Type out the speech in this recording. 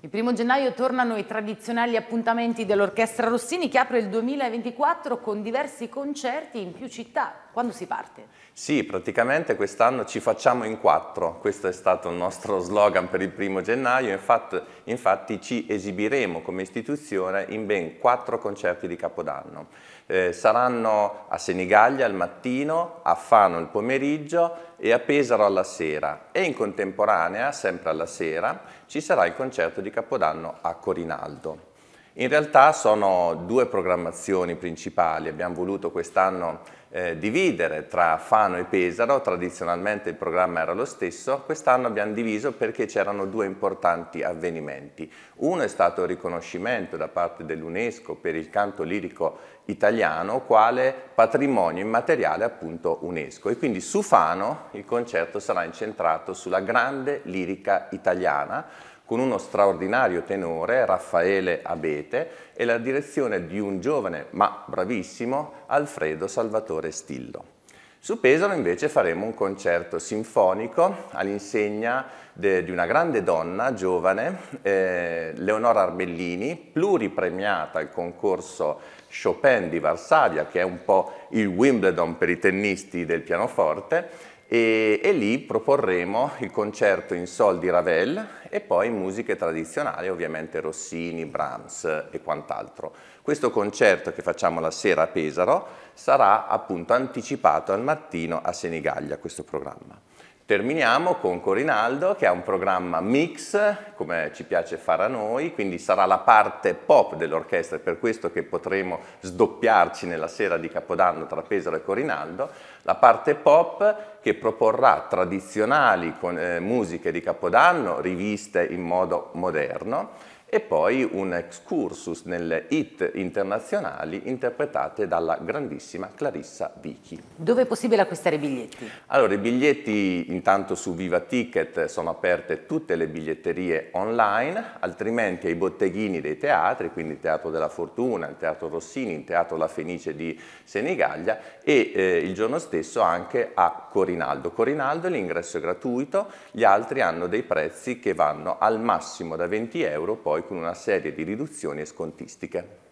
Il primo gennaio tornano i tradizionali appuntamenti dell'Orchestra Rossini che apre il 2024 con diversi concerti in più città. Quando si parte? Sì, praticamente quest'anno ci facciamo in quattro, questo è stato il nostro slogan per il primo gennaio, infatti, infatti ci esibiremo come istituzione in ben quattro concerti di Capodanno. Eh, saranno a Senigallia al mattino, a Fano il pomeriggio e a Pesaro alla sera e in contemporanea, sempre alla sera, ci sarà il concerto di Capodanno a Corinaldo. In realtà sono due programmazioni principali, abbiamo voluto quest'anno eh, dividere tra Fano e Pesaro, tradizionalmente il programma era lo stesso, quest'anno abbiamo diviso perché c'erano due importanti avvenimenti. Uno è stato il riconoscimento da parte dell'UNESCO per il canto lirico italiano quale patrimonio immateriale appunto UNESCO e quindi su Fano il concerto sarà incentrato sulla grande lirica italiana con uno straordinario tenore, Raffaele Abete, e la direzione di un giovane ma bravissimo Alfredo Salvatore autore Stillo. Su Pesaro invece faremo un concerto sinfonico all'insegna di una grande donna giovane, eh, Leonora Armellini, pluripremiata al concorso Chopin di Varsavia, che è un po' il Wimbledon per i tennisti del pianoforte, e, e, lì proporremo il concerto in sol di Ravel e poi musiche tradizionali, ovviamente Rossini, Brahms e quant'altro. Questo concerto che facciamo la sera a Pesaro sarà appunto anticipato al mattino a Senigallia questo programma. Terminiamo con Corinaldo che ha un programma mix, come ci piace fare a noi, quindi sarà la parte pop dell'orchestra, è per questo che potremo sdoppiarci nella sera di Capodanno tra Pesaro e Corinaldo, la parte pop che proporrà tradizionali con, eh, musiche di Capodanno riviste in modo moderno, e poi un excursus nelle hit internazionali interpretate dalla grandissima Clarissa Vichi. Dove è possibile acquistare i biglietti? Allora, i biglietti intanto su Viva Ticket sono aperte tutte le biglietterie online, altrimenti ai botteghini dei teatri, quindi il Teatro della Fortuna, il Teatro Rossini, il Teatro La Fenice di Senigallia e eh, il giorno stesso anche a Corinaldo. Corinaldo l'ingresso è gratuito, gli altri hanno dei prezzi che vanno al massimo da 20 euro, poi poi con una serie di riduzioni e scontistiche.